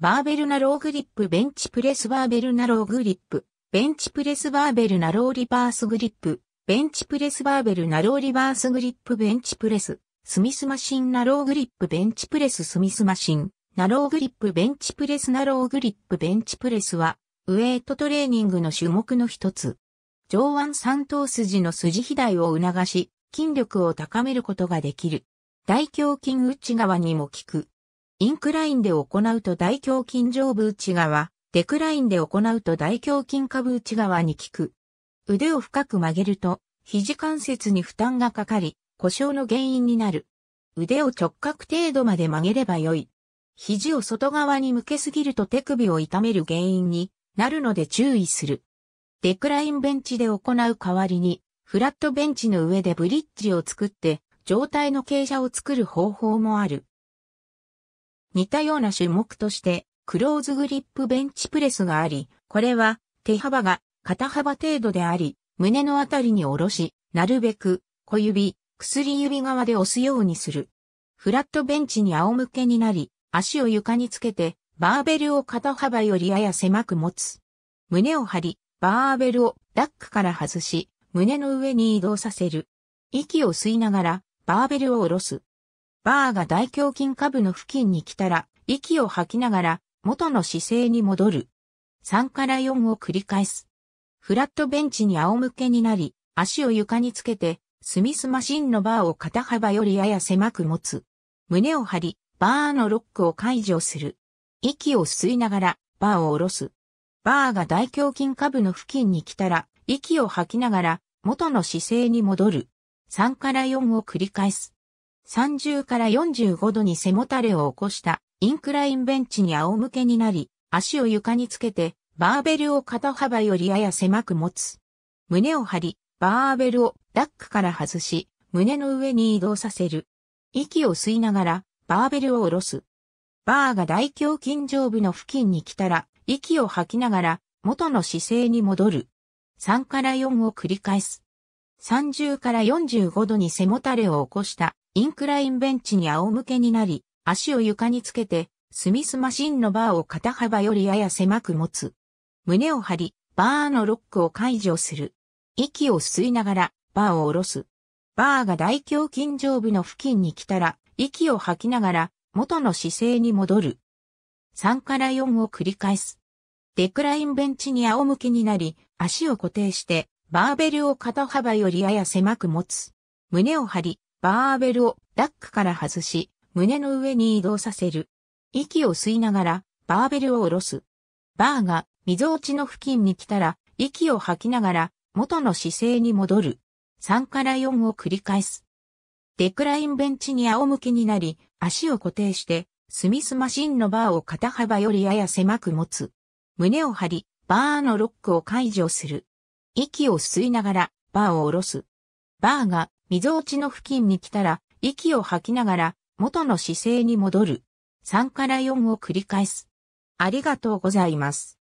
バーベルナローグリップベンチプレスバーベルナローグリップベンチプレスバーベルナローリバースグリップベンチプレスバーベルナローリバースグリップベンチプレススミスマシンナローグリップベンチプレススミスマシンナローグリップベンチプレスナローグリップベンチプレスはウェイトトレーニングの種目の一つ。上腕三頭筋の筋肥大を促し、筋力を高めることができる。大胸筋内側にも効く。インクラインで行うと大胸筋上部内側、デクラインで行うと大胸筋下部内側に効く。腕を深く曲げると、肘関節に負担がかかり、故障の原因になる。腕を直角程度まで曲げればよい。肘を外側に向けすぎると手首を痛める原因になるので注意する。デクラインベンチで行う代わりに、フラットベンチの上でブリッジを作って、状態の傾斜を作る方法もある。似たような種目として、クローズグリップベンチプレスがあり、これは手幅が肩幅程度であり、胸のあたりに下ろし、なるべく小指、薬指側で押すようにする。フラットベンチに仰向けになり、足を床につけて、バーベルを肩幅よりやや狭く持つ。胸を張り、バーベルをダックから外し、胸の上に移動させる。息を吸いながら、バーベルを下ろす。バーが大胸筋下部の付近に来たら、息を吐きながら、元の姿勢に戻る。3から4を繰り返す。フラットベンチに仰向けになり、足を床につけて、スミスマシンのバーを肩幅よりやや狭く持つ。胸を張り、バーのロックを解除する。息を吸いながら、バーを下ろす。バーが大胸筋下部の付近に来たら、息を吐きながら、元の姿勢に戻る。3から4を繰り返す。30から45度に背もたれを起こしたインクラインベンチに仰向けになり、足を床につけて、バーベルを肩幅よりやや狭く持つ。胸を張り、バーベルをダックから外し、胸の上に移動させる。息を吸いながら、バーベルを下ろす。バーが大胸筋上部の付近に来たら、息を吐きながら、元の姿勢に戻る。3から4を繰り返す。30から45度に背もたれを起こしたインクラインベンチに仰向けになり、足を床につけて、スミスマシンのバーを肩幅よりやや狭く持つ。胸を張り、バーのロックを解除する。息を吸いながら、バーを下ろす。バーが大胸筋上部の付近に来たら、息を吐きながら、元の姿勢に戻る。3から4を繰り返す。デクラインベンチに仰向けになり、足を固定して、バーベルを肩幅よりやや狭く持つ。胸を張り、バーベルをラックから外し、胸の上に移動させる。息を吸いながら、バーベルを下ろす。バーが、溝落ちの付近に来たら、息を吐きながら、元の姿勢に戻る。3から4を繰り返す。デクラインベンチに仰向けになり、足を固定して、スミスマシンのバーを肩幅よりやや狭く持つ。胸を張り、バーのロックを解除する。息を吸いながら、バーを下ろす。バーが溝落ちの付近に来たら、息を吐きながら、元の姿勢に戻る。3から4を繰り返す。ありがとうございます。